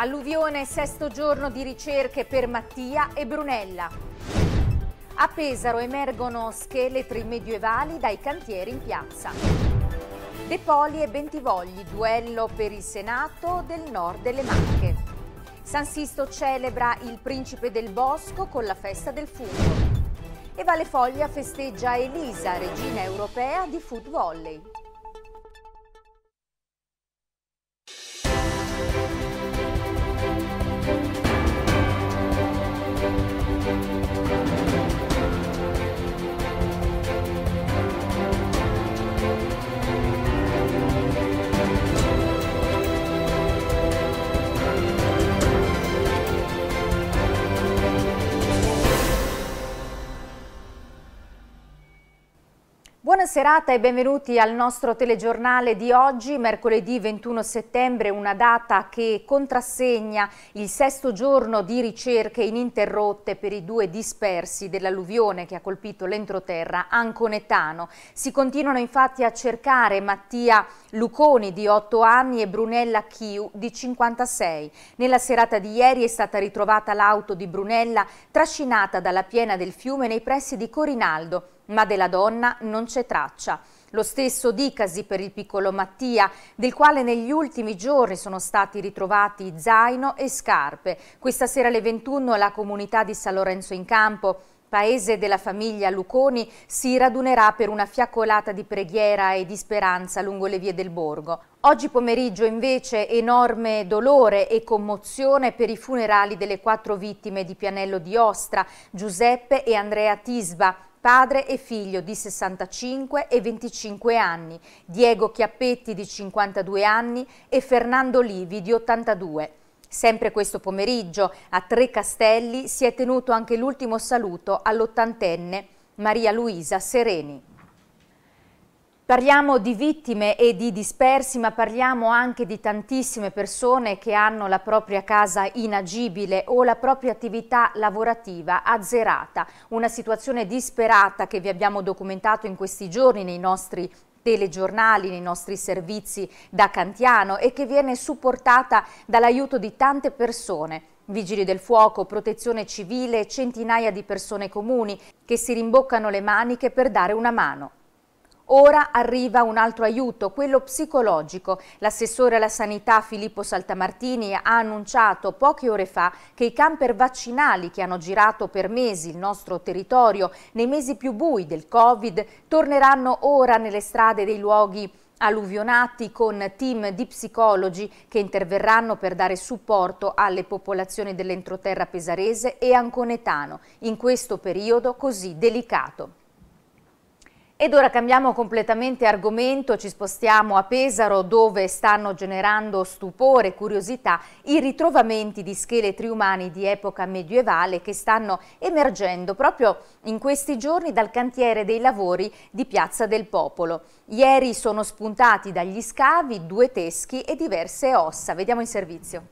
Alluvione, sesto giorno di ricerche per Mattia e Brunella. A Pesaro emergono scheletri medievali dai cantieri in piazza. De Poli e Bentivogli, duello per il Senato del nord delle Marche. San Sisto celebra il principe del bosco con la festa del fungo. E Valefoglia festeggia Elisa, regina europea di foot volley. Buona serata e benvenuti al nostro telegiornale di oggi, mercoledì 21 settembre, una data che contrassegna il sesto giorno di ricerche ininterrotte per i due dispersi dell'alluvione che ha colpito l'entroterra anconetano. Si continuano infatti a cercare Mattia Luconi di 8 anni e Brunella Chiu di 56. Nella serata di ieri è stata ritrovata l'auto di Brunella trascinata dalla piena del fiume nei pressi di Corinaldo ma della donna non c'è traccia. Lo stesso dicasi per il piccolo Mattia, del quale negli ultimi giorni sono stati ritrovati zaino e scarpe. Questa sera alle 21 la comunità di San Lorenzo in Campo paese della famiglia Luconi, si radunerà per una fiaccolata di preghiera e di speranza lungo le vie del borgo. Oggi pomeriggio invece enorme dolore e commozione per i funerali delle quattro vittime di Pianello di Ostra, Giuseppe e Andrea Tisba, padre e figlio di 65 e 25 anni, Diego Chiappetti di 52 anni e Fernando Livi di 82. Sempre questo pomeriggio a Tre Castelli si è tenuto anche l'ultimo saluto all'ottantenne Maria Luisa Sereni. Parliamo di vittime e di dispersi, ma parliamo anche di tantissime persone che hanno la propria casa inagibile o la propria attività lavorativa azzerata. Una situazione disperata che vi abbiamo documentato in questi giorni nei nostri telegiornali, nei nostri servizi da Cantiano e che viene supportata dall'aiuto di tante persone Vigili del fuoco, protezione civile, centinaia di persone comuni che si rimboccano le maniche per dare una mano. Ora arriva un altro aiuto, quello psicologico. L'assessore alla sanità Filippo Saltamartini ha annunciato poche ore fa che i camper vaccinali che hanno girato per mesi il nostro territorio nei mesi più bui del Covid torneranno ora nelle strade dei luoghi alluvionati con team di psicologi che interverranno per dare supporto alle popolazioni dell'entroterra pesarese e anconetano in questo periodo così delicato. Ed ora cambiamo completamente argomento, ci spostiamo a Pesaro dove stanno generando stupore e curiosità i ritrovamenti di scheletri umani di epoca medievale che stanno emergendo proprio in questi giorni dal cantiere dei lavori di Piazza del Popolo. Ieri sono spuntati dagli scavi due teschi e diverse ossa. Vediamo in servizio.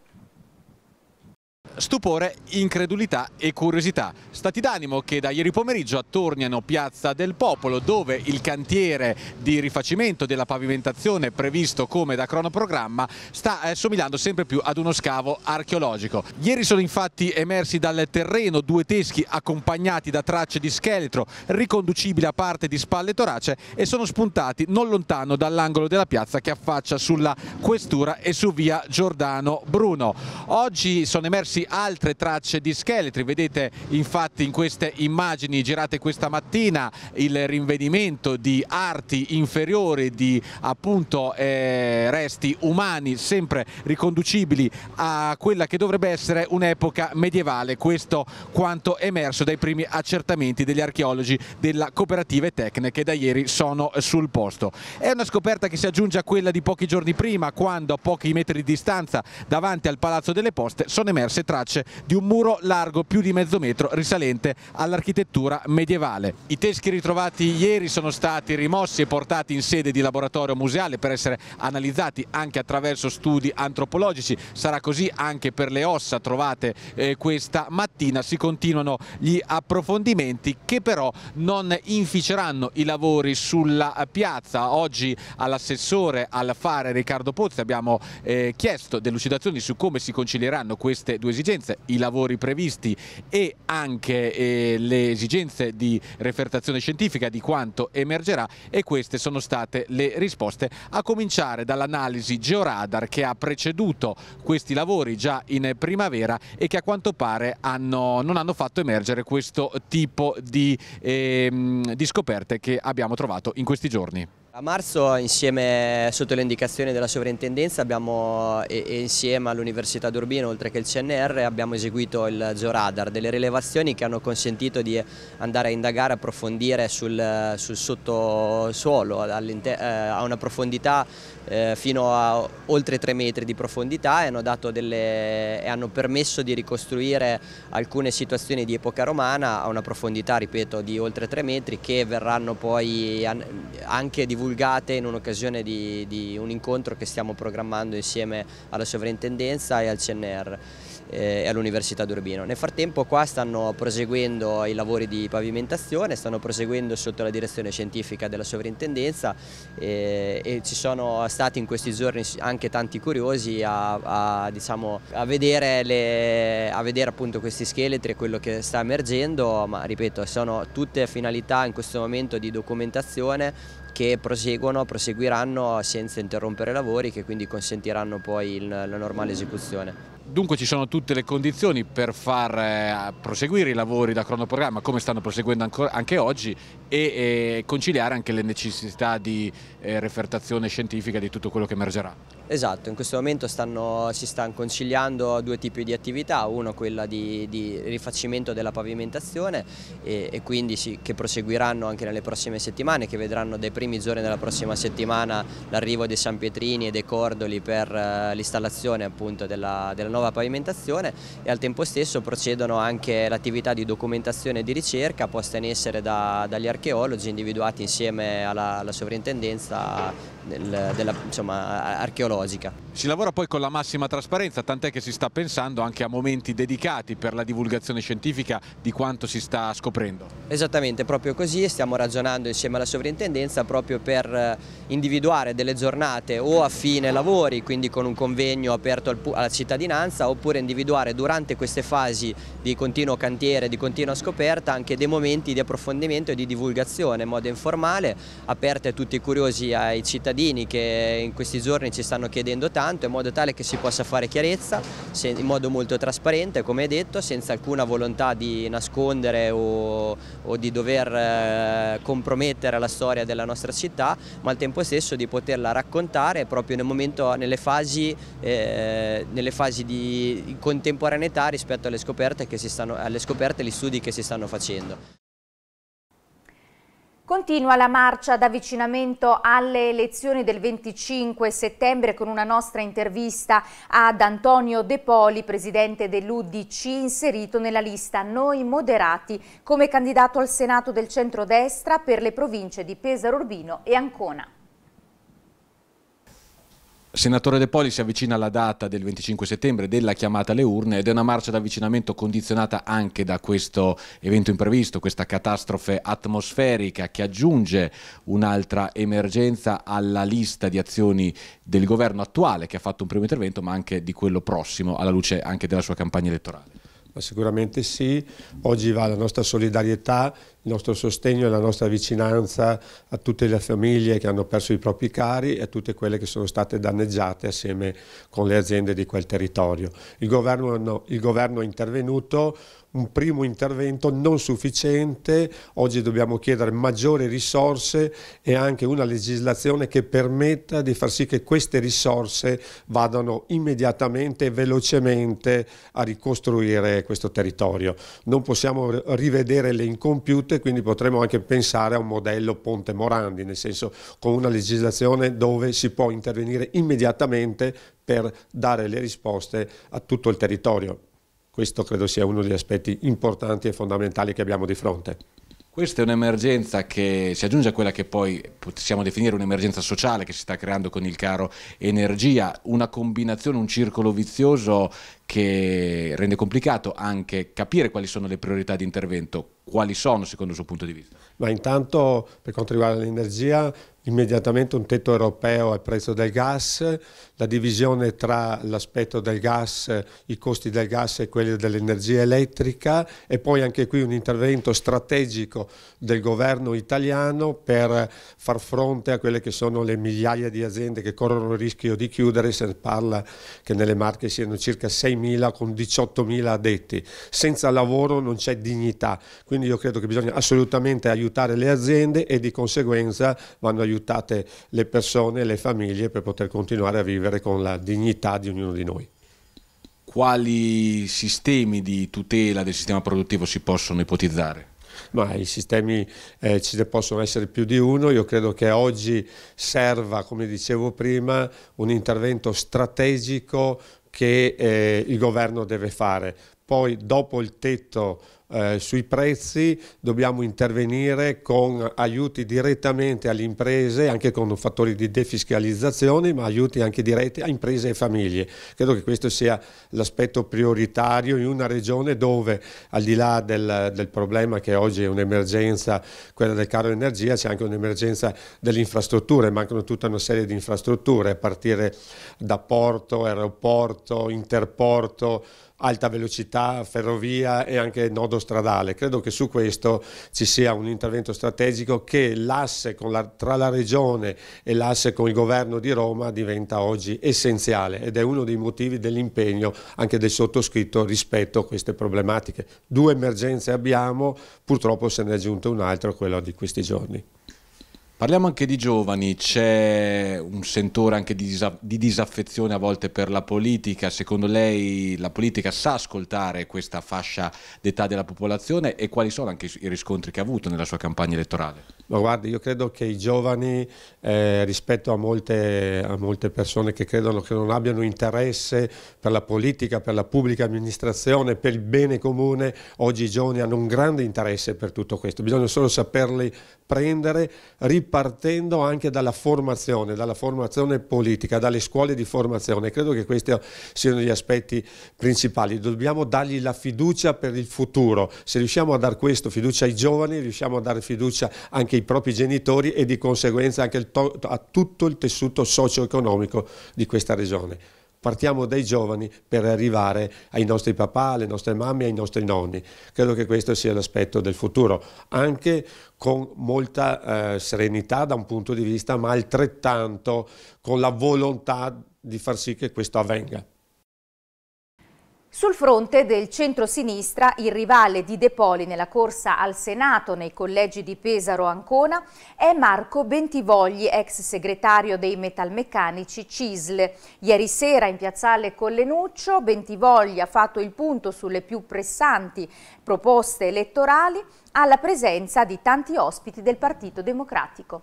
Stupore, incredulità e curiosità. Stati d'animo che da ieri pomeriggio attorniano Piazza del Popolo dove il cantiere di rifacimento della pavimentazione previsto come da cronoprogramma sta eh, somigliando sempre più ad uno scavo archeologico. Ieri sono infatti emersi dal terreno due teschi accompagnati da tracce di scheletro riconducibili a parte di spalle torace e sono spuntati non lontano dall'angolo della piazza che affaccia sulla questura e su via Giordano Bruno. Oggi sono emersi trovarsi altre tracce di scheletri, vedete infatti in queste immagini girate questa mattina il rinvenimento di arti inferiori di appunto eh, resti umani sempre riconducibili a quella che dovrebbe essere un'epoca medievale, questo quanto emerso dai primi accertamenti degli archeologi della cooperativa e Tecne che da ieri sono sul posto. È una scoperta che si aggiunge a quella di pochi giorni prima quando a pochi metri di distanza davanti al Palazzo delle Poste sono emerse tracce di un muro largo più di mezzo metro risalente all'architettura medievale. I teschi ritrovati ieri sono stati rimossi e portati in sede di laboratorio museale per essere analizzati anche attraverso studi antropologici. Sarà così anche per le ossa trovate eh, questa mattina. Si continuano gli approfondimenti che però non inficeranno i lavori sulla piazza. Oggi all'assessore al fare Riccardo Pozzi abbiamo eh, chiesto delucidazioni su come si concilieranno queste due esigenze, i lavori previsti e anche eh, le esigenze di refertazione scientifica di quanto emergerà e queste sono state le risposte a cominciare dall'analisi georadar che ha preceduto questi lavori già in primavera e che a quanto pare hanno, non hanno fatto emergere questo tipo di, eh, di scoperte che abbiamo trovato in questi giorni. A marzo insieme sotto le indicazioni della sovrintendenza abbiamo, e, e, insieme all'Università d'Urbino oltre che il CNR abbiamo eseguito il Georadar, delle rilevazioni che hanno consentito di andare a indagare, approfondire sul, sul sottosuolo eh, a una profondità eh, fino a oltre 3 metri di profondità e hanno, delle, e hanno, permesso di ricostruire alcune situazioni di epoca romana a una profondità, ripeto, di oltre 3 metri che verranno poi anche divulgate in un'occasione di, di un incontro che stiamo programmando insieme alla sovrintendenza e al CNR. Eh, e all'Università d'Urbino. Nel frattempo qua stanno proseguendo i lavori di pavimentazione, stanno proseguendo sotto la direzione scientifica della sovrintendenza e, eh, e ci sono stati in questi giorni anche tanti curiosi a, a, diciamo, a vedere, le, a vedere questi scheletri e quello che sta emergendo, ma ripeto sono tutte finalità in questo momento di documentazione che proseguono, proseguiranno senza interrompere i lavori che quindi consentiranno poi il, la normale esecuzione. Dunque ci sono tutte le condizioni per far eh, proseguire i lavori da cronoprogramma come stanno proseguendo anche oggi e eh, conciliare anche le necessità di eh, refertazione scientifica di tutto quello che emergerà. Esatto, in questo momento stanno, si stanno conciliando due tipi di attività, uno quella di, di rifacimento della pavimentazione e, e quindi si, che proseguiranno anche nelle prossime settimane, che vedranno dai primi giorni della prossima settimana l'arrivo dei San Pietrini e dei Cordoli per eh, l'installazione appunto della, della nuova pavimentazione e al tempo stesso procedono anche l'attività di documentazione e di ricerca posta in essere da, dagli archeologi individuati insieme alla, alla sovrintendenza del, della, insomma, archeologica. Si lavora poi con la massima trasparenza, tant'è che si sta pensando anche a momenti dedicati per la divulgazione scientifica di quanto si sta scoprendo. Esattamente, proprio così, stiamo ragionando insieme alla sovrintendenza proprio per eh, individuare delle giornate o a fine lavori, quindi con un convegno aperto alla cittadinanza, oppure individuare durante queste fasi di continuo cantiere, di continua scoperta, anche dei momenti di approfondimento e di divulgazione in modo informale, aperte a tutti i curiosi ai cittadini cittadini che in questi giorni ci stanno chiedendo tanto in modo tale che si possa fare chiarezza in modo molto trasparente come detto senza alcuna volontà di nascondere o, o di dover eh, compromettere la storia della nostra città ma al tempo stesso di poterla raccontare proprio nel momento, nelle fasi, eh, nelle fasi di contemporaneità rispetto alle scoperte, stanno, alle scoperte e agli studi che si stanno facendo. Continua la marcia d'avvicinamento alle elezioni del 25 settembre con una nostra intervista ad Antonio De Poli, presidente dell'UDC, inserito nella lista Noi Moderati come candidato al Senato del centrodestra per le province di Pesaro Urbino e Ancona. Senatore De Poli si avvicina alla data del 25 settembre della chiamata alle urne ed è una marcia d'avvicinamento condizionata anche da questo evento imprevisto, questa catastrofe atmosferica che aggiunge un'altra emergenza alla lista di azioni del governo attuale che ha fatto un primo intervento ma anche di quello prossimo alla luce anche della sua campagna elettorale. Ma sicuramente sì, oggi va la nostra solidarietà, il nostro sostegno e la nostra vicinanza a tutte le famiglie che hanno perso i propri cari e a tutte quelle che sono state danneggiate assieme con le aziende di quel territorio. Il governo, no, il governo è intervenuto, un primo intervento non sufficiente, oggi dobbiamo chiedere maggiori risorse e anche una legislazione che permetta di far sì che queste risorse vadano immediatamente e velocemente a ricostruire questo territorio. Non possiamo rivedere le incompiute, quindi potremmo anche pensare a un modello Ponte Morandi, nel senso con una legislazione dove si può intervenire immediatamente per dare le risposte a tutto il territorio. Questo credo sia uno degli aspetti importanti e fondamentali che abbiamo di fronte. Questa è un'emergenza che si aggiunge a quella che poi possiamo definire un'emergenza sociale che si sta creando con il caro energia, una combinazione, un circolo vizioso che rende complicato anche capire quali sono le priorità di intervento quali sono secondo il suo punto di vista? Ma intanto per quanto riguarda l'energia immediatamente un tetto europeo al prezzo del gas, la divisione tra l'aspetto del gas, i costi del gas e quelli dell'energia elettrica e poi anche qui un intervento strategico del governo italiano per far fronte a quelle che sono le migliaia di aziende che corrono il rischio di chiudere, se ne parla che nelle Marche siano circa 6.000 con 18.000 addetti, senza lavoro non c'è dignità, Quindi quindi io credo che bisogna assolutamente aiutare le aziende e di conseguenza vanno aiutate le persone, e le famiglie per poter continuare a vivere con la dignità di ognuno di noi quali sistemi di tutela del sistema produttivo si possono ipotizzare? Ma i sistemi eh, ce possono essere più di uno, io credo che oggi serva, come dicevo prima, un intervento strategico che eh, il governo deve fare. Poi dopo il tetto eh, sui prezzi dobbiamo intervenire con aiuti direttamente alle imprese, anche con fattori di defiscalizzazione, ma aiuti anche diretti a imprese e famiglie. Credo che questo sia l'aspetto prioritario in una regione dove al di là del, del problema che oggi è un'emergenza, quella del caro energia, c'è anche un'emergenza delle infrastrutture, mancano tutta una serie di infrastrutture a partire da porto, aeroporto, interporto, alta velocità, ferrovia e anche nodo stradale. Credo che su questo ci sia un intervento strategico che l'asse la, tra la regione e l'asse con il governo di Roma diventa oggi essenziale ed è uno dei motivi dell'impegno anche del sottoscritto rispetto a queste problematiche. Due emergenze abbiamo, purtroppo se ne è un altro, quello di questi giorni. Parliamo anche di giovani, c'è un sentore anche di, disa- di, disaffezione a volte per la politica, secondo lei la politica sa ascoltare questa fascia d'età della popolazione e quali sono anche i riscontri che ha avuto nella sua campagna elettorale? Ma guardi, io credo che i giovani, eh, rispetto a molte, a molte, persone che credono che non abbiano interesse per la politica, per la pubblica amministrazione, per il bene comune, oggi i giovani hanno un grande interesse per tutto questo. Bisogna solo saperli prendere ripartendo anche dalla formazione, dalla formazione politica, dalle scuole di formazione. Credo che questi siano gli aspetti principali. Dobbiamo dargli la fiducia per il futuro. Se riusciamo a dar questo, fiducia ai giovani, riusciamo a dare fiducia anche anche i propri genitori e di conseguenza anche a tutto il tessuto socio-economico di questa regione. Partiamo dai giovani per arrivare ai nostri papà, alle nostre mamme, ai nostri nonni. Credo che questo sia l'aspetto del futuro, anche con molta eh, serenità da un punto di vista, ma altrettanto con la volontà di far sì che questo avvenga. Sul fronte del centro-sinistra, il rivale di De Poli nella corsa al Senato nei collegi di Pesaro Ancona è Marco Bentivogli, ex segretario dei metalmeccanici CISL. Ieri sera in piazzale Collenuccio Bentivogli ha fatto il punto sulle più pressanti proposte elettorali alla presenza di tanti ospiti del Partito Democratico.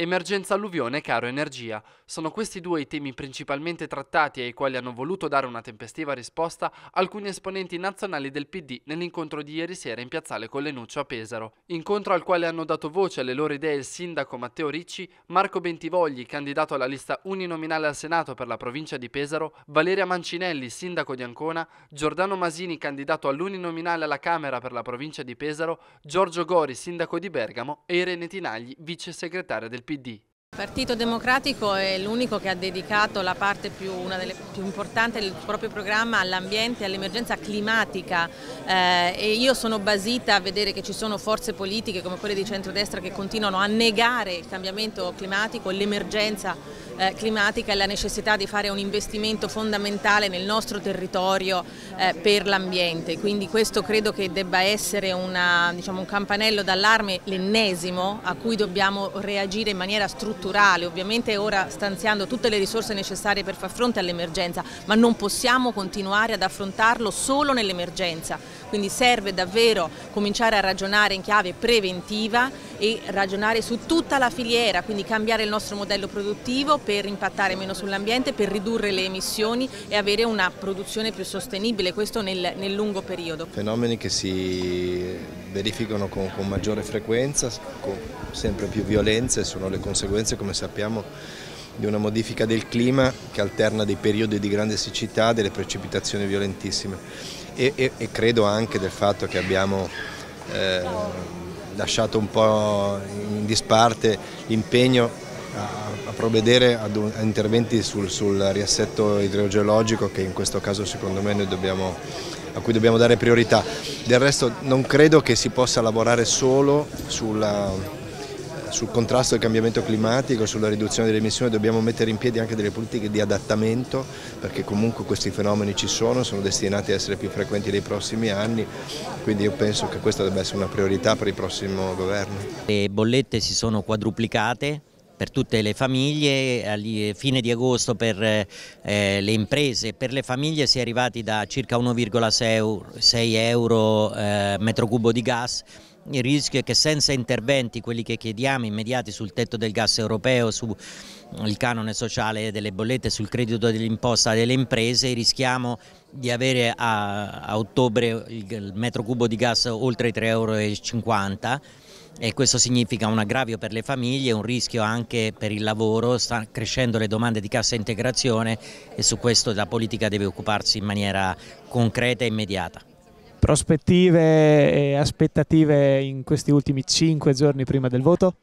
Emergenza alluvione e caro energia sono questi due i temi principalmente trattati e ai quali hanno voluto dare una tempestiva risposta alcuni esponenti nazionali del PD nell'incontro di ieri sera in piazzale Collenuccio a Pesaro. Incontro al quale hanno dato voce alle loro idee il sindaco Matteo Ricci, Marco Bentivogli, candidato alla lista uninominale al Senato per la provincia di Pesaro, Valeria Mancinelli, sindaco di Ancona, Giordano Masini, candidato all'uninominale alla Camera per la provincia di Pesaro, Giorgio Gori, sindaco di Bergamo e Irene Tinagli, vice segretario del PD. PD. Il Partito Democratico è l'unico che ha dedicato la parte più, una delle più importanti del proprio programma all'ambiente e all'emergenza climatica eh, e io sono basita a vedere che ci sono forze politiche come quelle di centrodestra che continuano a negare il cambiamento climatico, l'emergenza eh, climatica e la necessità di fare un investimento fondamentale nel nostro territorio eh, per l'ambiente. Quindi questo credo che debba essere una, diciamo, un campanello d'allarme, l'ennesimo, a cui dobbiamo reagire in maniera strutturale, ovviamente ora stanziando tutte le risorse necessarie per far fronte all'emergenza, ma non possiamo continuare ad affrontarlo solo nell'emergenza. Quindi serve davvero cominciare a ragionare in chiave preventiva e ragionare su tutta la filiera, quindi cambiare il nostro modello produttivo per impattare meno sull'ambiente, per ridurre le emissioni e avere una produzione più sostenibile, questo nel, nel lungo periodo. Fenomeni che si verificano con, con maggiore frequenza, con sempre più violenze, sono le conseguenze come sappiamo di una modifica del clima che alterna dei periodi di grande siccità, delle precipitazioni violentissime e, e, e credo anche del fatto che abbiamo eh, lasciato un po' in disparte l'impegno a, a, provvedere ad un, a interventi sul, sul, riassetto idrogeologico che in questo caso secondo me dobbiamo, a cui dobbiamo dare priorità. Del resto non credo che si possa lavorare solo sulla sul contrasto del cambiamento climatico, sulla riduzione delle emissioni dobbiamo mettere in piedi anche delle politiche di adattamento perché comunque questi fenomeni ci sono, sono destinati a essere più frequenti nei prossimi anni, quindi io penso che questa debba essere una priorità per il prossimo governo. Le bollette si sono quadruplicate per tutte le famiglie, a eh, fine di agosto per eh, le imprese, per le famiglie si è arrivati da circa 1,6 euro, euro eh, metro cubo di gas il rischio è che senza interventi, quelli che chiediamo immediati sul tetto del gas europeo, sul canone sociale delle bollette, sul credito dell'imposta delle imprese, rischiamo di avere a, a ottobre il metro cubo di gas oltre 3,50 euro e questo significa un aggravio per le famiglie, un rischio anche per il lavoro, sta crescendo le domande di cassa integrazione e su questo la politica deve occuparsi in maniera concreta e immediata prospettive e aspettative in questi ultimi cinque giorni prima del voto?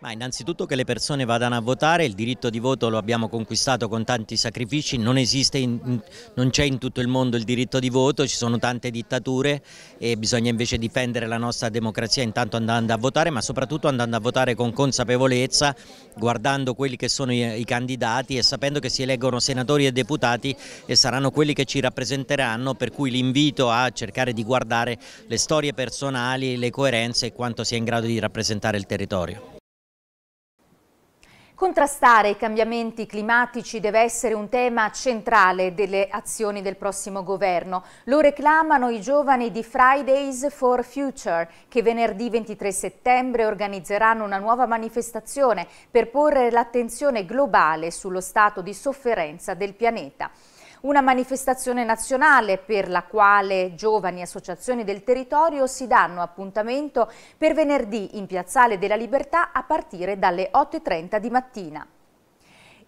Ma innanzitutto che le persone vadano a votare, il diritto di voto lo abbiamo conquistato con tanti sacrifici, non esiste, in, non c'è in tutto il mondo il diritto di voto, ci sono tante dittature e bisogna invece difendere la nostra democrazia intanto andando a votare, ma soprattutto andando a votare con consapevolezza, guardando quelli che sono i, i candidati e sapendo che si eleggono senatori e deputati e saranno quelli che ci rappresenteranno, per cui l'invito a cercare di guardare le storie personali, le coerenze e quanto sia in grado di rappresentare il territorio. Contrastare i cambiamenti climatici deve essere un tema centrale delle azioni del prossimo governo. Lo reclamano i giovani di Fridays for Future, che venerdì 23 settembre organizzeranno una nuova manifestazione per porre l'attenzione globale sullo stato di sofferenza del pianeta. Una manifestazione nazionale per la quale giovani associazioni del territorio si danno appuntamento per venerdì in Piazzale della Libertà a partire dalle 8.30 di mattina.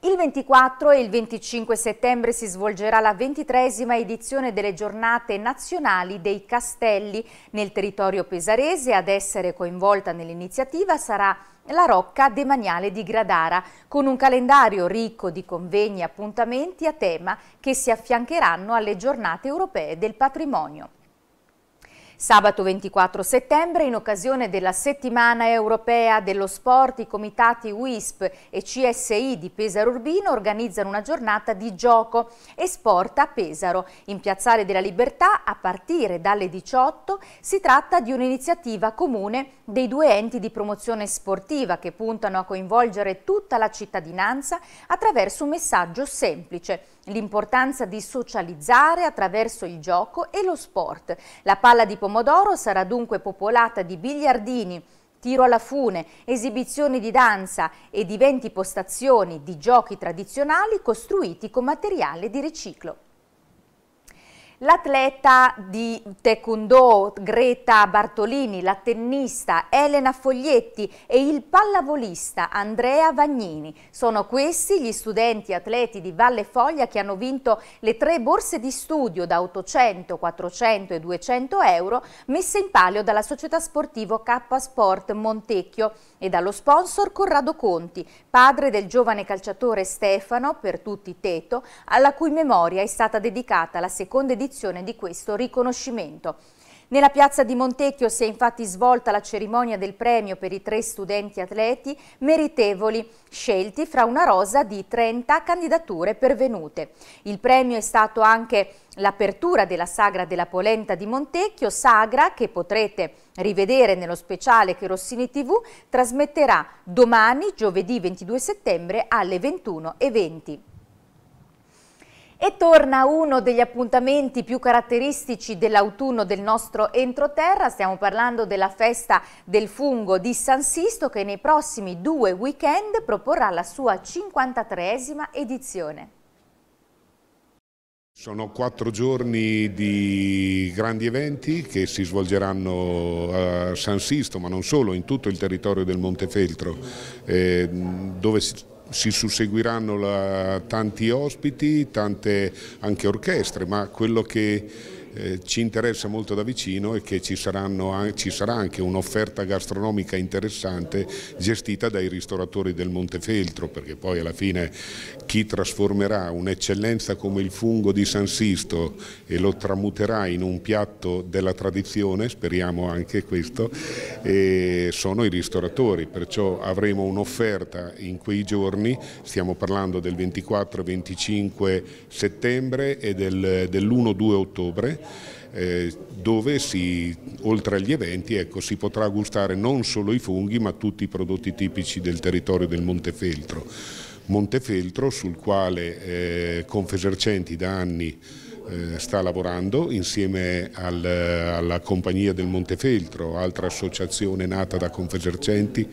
Il 24 e il 25 settembre si svolgerà la ventitresima edizione delle giornate nazionali dei castelli. Nel territorio pesarese ad essere coinvolta nell'iniziativa sarà la Rocca Demaniale di Gradara, con un calendario ricco di convegni e appuntamenti a tema che si affiancheranno alle giornate europee del patrimonio. Sabato 24 settembre, in occasione della settimana europea dello sport, i comitati WISP e CSI di Pesaro Urbino organizzano una giornata di gioco e sport a Pesaro. In Piazzale della Libertà, a partire dalle 18, si tratta di un'iniziativa comune dei due enti di promozione sportiva che puntano a coinvolgere tutta la cittadinanza attraverso un messaggio semplice l'importanza di socializzare attraverso il gioco e lo sport. La palla di pomodoro sarà dunque popolata di biliardini, tiro alla fune, esibizioni di danza e di 20 postazioni di giochi tradizionali costruiti con materiale di riciclo. L'atleta di taekwondo Greta Bartolini, la tennista Elena Foglietti e il pallavolista Andrea Vagnini. Sono questi gli studenti atleti di Valle Foglia che hanno vinto le tre borse di studio da 800, 400 e 200 euro messe in palio dalla società sportivo K Sport Montecchio e dallo sponsor Corrado Conti, padre del giovane calciatore Stefano, per tutti Teto, alla cui memoria è stata dedicata la seconda edizione edizione di questo riconoscimento. Nella piazza di Montecchio si è infatti svolta la cerimonia del premio per i tre studenti atleti meritevoli, scelti fra una rosa di 30 candidature pervenute. Il premio è stato anche l'apertura della Sagra della Polenta di Montecchio, sagra che potrete rivedere nello speciale che Rossini TV trasmetterà domani, giovedì 22 settembre alle 21.20. E torna uno degli appuntamenti più caratteristici dell'autunno del nostro entroterra, stiamo parlando della festa del fungo di San Sisto che nei prossimi due weekend proporrà la sua 53esima edizione. Sono quattro giorni di grandi eventi che si svolgeranno a San Sisto, ma non solo, in tutto il territorio del Montefeltro, eh, dove si susseguiranno la, tanti ospiti, tante anche orchestre, ma quello che eh, ci interessa molto da vicino e che ci, saranno, ci sarà anche un'offerta gastronomica interessante gestita dai ristoratori del Montefeltro, perché poi alla fine chi trasformerà un'eccellenza come il fungo di San Sisto e lo tramuterà in un piatto della tradizione, speriamo anche questo, eh, sono i ristoratori, perciò avremo un'offerta in quei giorni, stiamo parlando del 24 25 settembre e del, dell'1-2 ottobre eh, dove si, oltre agli eventi ecco, si potrà gustare non solo i funghi ma tutti i prodotti tipici del territorio del Montefeltro. Montefeltro sul quale eh, Confesercenti da anni eh, sta lavorando insieme al, alla Compagnia del Montefeltro, altra associazione nata da Confesercenti.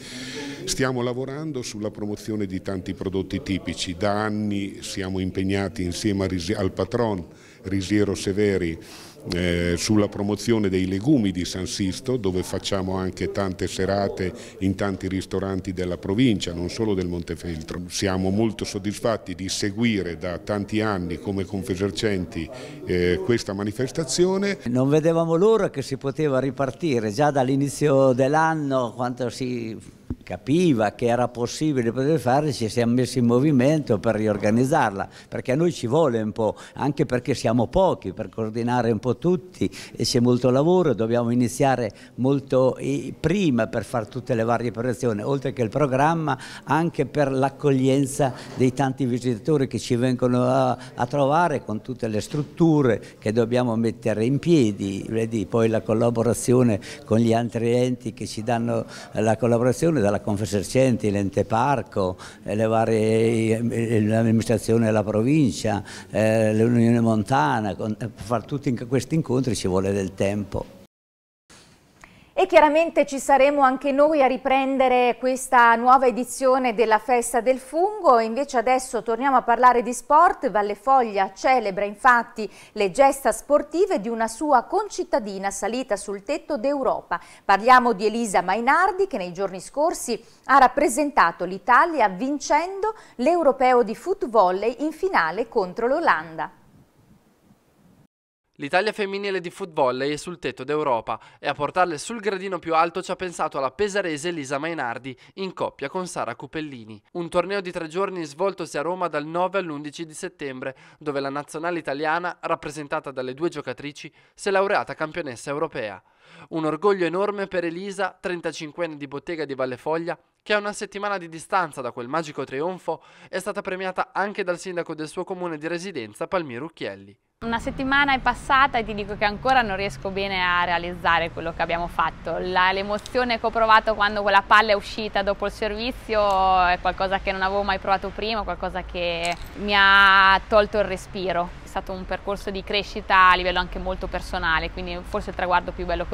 Stiamo lavorando sulla promozione di tanti prodotti tipici, da anni siamo impegnati insieme al patron Risiero Severi eh, sulla promozione dei legumi di San Sisto dove facciamo anche tante serate in tanti ristoranti della provincia, non solo del Montefeltro. Siamo molto soddisfatti di seguire da tanti anni come Confesercenti eh, questa manifestazione. Non vedevamo l'ora che si poteva ripartire già dall'inizio dell'anno quando si capiva che era possibile poter fare, ci siamo messi in movimento per riorganizzarla, perché a noi ci vuole un po', anche perché siamo pochi per coordinare un po' tutti e c'è molto lavoro, dobbiamo iniziare molto prima per fare tutte le varie operazioni, oltre che il programma, anche per l'accoglienza dei tanti visitatori che ci vengono a, a, trovare con tutte le strutture che dobbiamo mettere in piedi, vedi, poi la collaborazione con gli altri enti che ci danno la collaborazione amministrazione, dalla Confesercenti, l'ente parco, eh, l'amministrazione della provincia, eh, l'Unione Montana, per eh, fare tutti questi incontri ci vuole del tempo chiaramente ci saremo anche noi a riprendere questa nuova edizione della Festa del Fungo, invece adesso torniamo a parlare di sport, Valle Foglia celebra infatti le gesta sportive di una sua concittadina salita sul tetto d'Europa. Parliamo di Elisa Mainardi che nei giorni scorsi ha rappresentato l'Italia vincendo l'Europeo di foot volley in finale contro l'Olanda. L'Italia femminile di footvolley è sul tetto d'Europa e a portarle sul gradino più alto ci ha pensato la pesarese Elisa Mainardi in coppia con Sara Cupellini. Un torneo di tre giorni svoltosi a Roma dal 9 all'11 di settembre, dove la nazionale italiana, rappresentata dalle due giocatrici, si è laureata campionessa europea. Un orgoglio enorme per Elisa, 35enne di bottega di Vallefoglia, che a una settimana di distanza da quel magico trionfo è stata premiata anche dal sindaco del suo comune di residenza Palmiro Ucchielli. Una settimana è passata e ti dico che ancora non riesco bene a realizzare quello che abbiamo fatto. l'emozione che ho provato quando quella palla è uscita dopo il servizio è qualcosa che non avevo mai provato prima, qualcosa che mi ha tolto il respiro stato un percorso di crescita a livello anche molto personale, quindi forse il traguardo più bello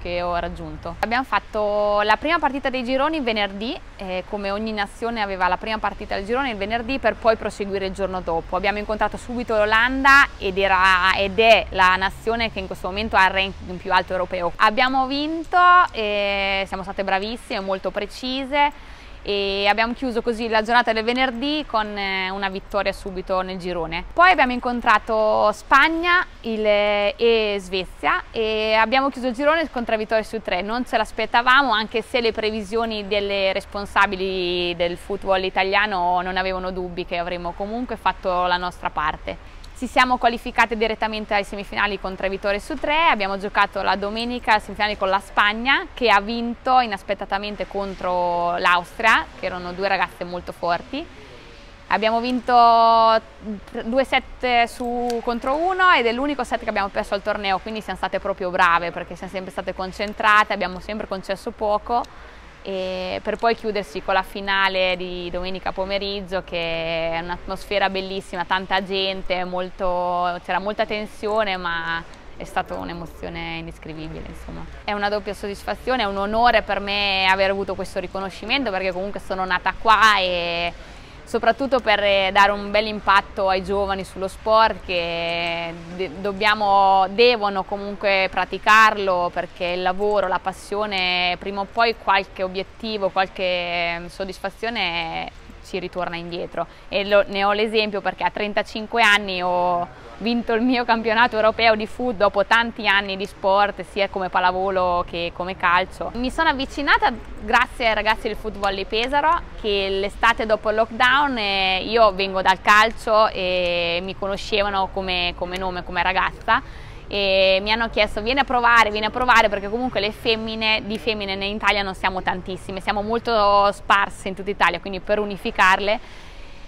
che ho raggiunto. Abbiamo fatto la prima partita dei gironi venerdì, eh, come ogni nazione aveva la prima partita del girone il venerdì per poi proseguire il giorno dopo. Abbiamo incontrato subito l'Olanda ed, ed, è la nazione che in questo momento ha il ranking più alto europeo. Abbiamo vinto, eh, siamo state bravissime, molto precise, e abbiamo chiuso così la giornata del venerdì con eh, una vittoria subito nel girone. Poi abbiamo incontrato Spagna il, eh, e Svezia e abbiamo chiuso il girone con tre vittorie su tre, non ce l'aspettavamo anche se le previsioni delle responsabili del football italiano non avevano dubbi che avremmo comunque fatto la nostra parte. Ci siamo qualificate direttamente ai semifinali con tre vittorie su tre, abbiamo giocato la domenica ai semifinali con la Spagna che ha vinto inaspettatamente contro l'Austria, che erano due ragazze molto forti. Abbiamo vinto due set su, contro uno ed è l'unico set che abbiamo perso al torneo, quindi siamo state proprio brave perché siamo sempre state concentrate, abbiamo sempre concesso poco per poi chiudersi con la finale di domenica pomeriggio che è un'atmosfera bellissima, tanta gente, c'era molta tensione ma è stata un'emozione indescrivibile insomma. È una doppia soddisfazione, è un onore per me aver avuto questo riconoscimento perché comunque sono nata qua e soprattutto per eh, dare un bel impatto ai giovani sullo sport che dobbiamo, devono comunque praticarlo perché il lavoro, la passione, prima o poi qualche obiettivo, qualche mm, soddisfazione ci ritorna indietro e lo, ne ho l'esempio perché a 35 anni ho vinto il mio campionato europeo di food dopo tanti anni di sport, sia come pallavolo che come calcio. Mi sono avvicinata grazie ai ragazzi del football di Pesaro che l'estate dopo il lockdown eh, io vengo dal calcio e mi conoscevano come, come nome, come ragazza e mi hanno chiesto vieni a provare, vieni a provare perché comunque le femmine, di femmine in Italia non siamo tantissime, siamo molto sparse in tutta Italia, quindi per unificarle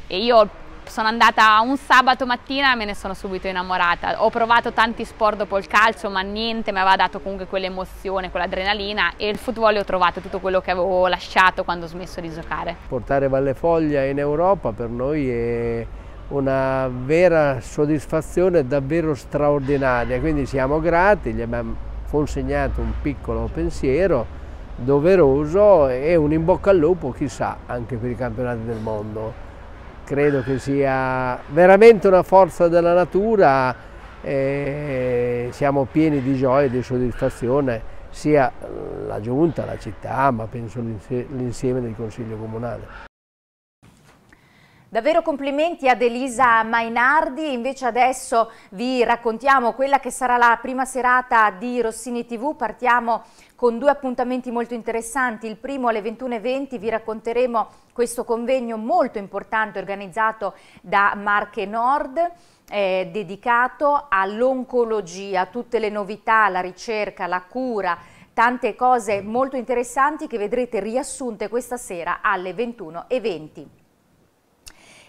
e io sono andata un sabato mattina e me ne sono subito innamorata. Ho provato tanti sport dopo il calcio, ma niente mi aveva dato comunque quell'emozione, quell'adrenalina e il football ho trovato tutto quello che avevo lasciato quando ho smesso di giocare. Portare Valle Foglia in Europa per noi è una vera soddisfazione davvero straordinaria, quindi siamo grati, gli abbiamo consegnato un piccolo pensiero doveroso e un in bocca al lupo chissà anche per i campionati del mondo credo che sia veramente una forza della natura e siamo pieni di gioia e di soddisfazione sia la giunta, la città, ma penso l'insieme del Consiglio Comunale. Davvero complimenti ad Elisa Mainardi, invece adesso vi raccontiamo quella che sarà la prima serata di Rossini TV, partiamo con due appuntamenti molto interessanti, il primo alle 21.20 vi racconteremo questo convegno molto importante organizzato da Marche Nord, eh, dedicato all'oncologia, tutte le novità, la ricerca, la cura, tante cose molto interessanti che vedrete riassunte questa sera alle 21.20.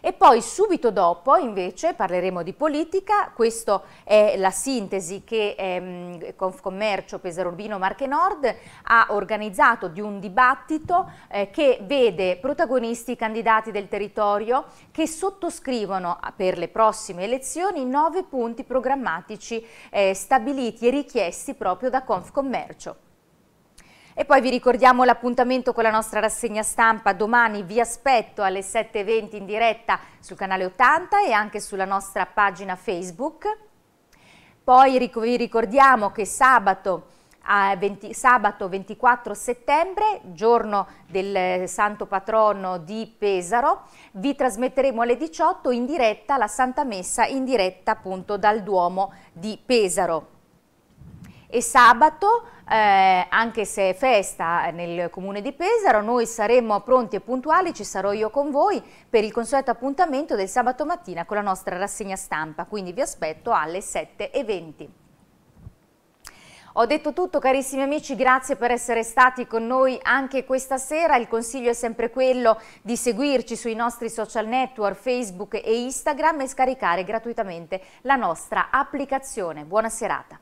E poi subito dopo invece parleremo di politica, questa è la sintesi che ehm, Confcommercio Urbino Marche Nord ha organizzato di un dibattito eh, che vede protagonisti candidati del territorio che sottoscrivono per le prossime elezioni nove punti programmatici eh, stabiliti e richiesti proprio da Confcommercio. E poi vi ricordiamo l'appuntamento con la nostra rassegna stampa. Domani vi aspetto alle 7.20 in diretta sul canale 80 e anche sulla nostra pagina Facebook. Poi vi ricordiamo che sabato, 20, sabato 24 settembre, giorno del eh, santo patrono di Pesaro, vi trasmetteremo alle 18 in diretta la Santa Messa in diretta appunto dal Duomo di Pesaro. E sabato eh, anche se è festa eh, nel comune di Pesaro, noi saremo pronti e puntuali, ci sarò io con voi per il consueto appuntamento del sabato mattina con la nostra rassegna stampa, quindi vi aspetto alle 7.20. Ho detto tutto carissimi amici, grazie per essere stati con noi anche questa sera. Il consiglio è sempre quello di seguirci sui nostri social network, Facebook e Instagram e scaricare gratuitamente la nostra applicazione. Buona serata.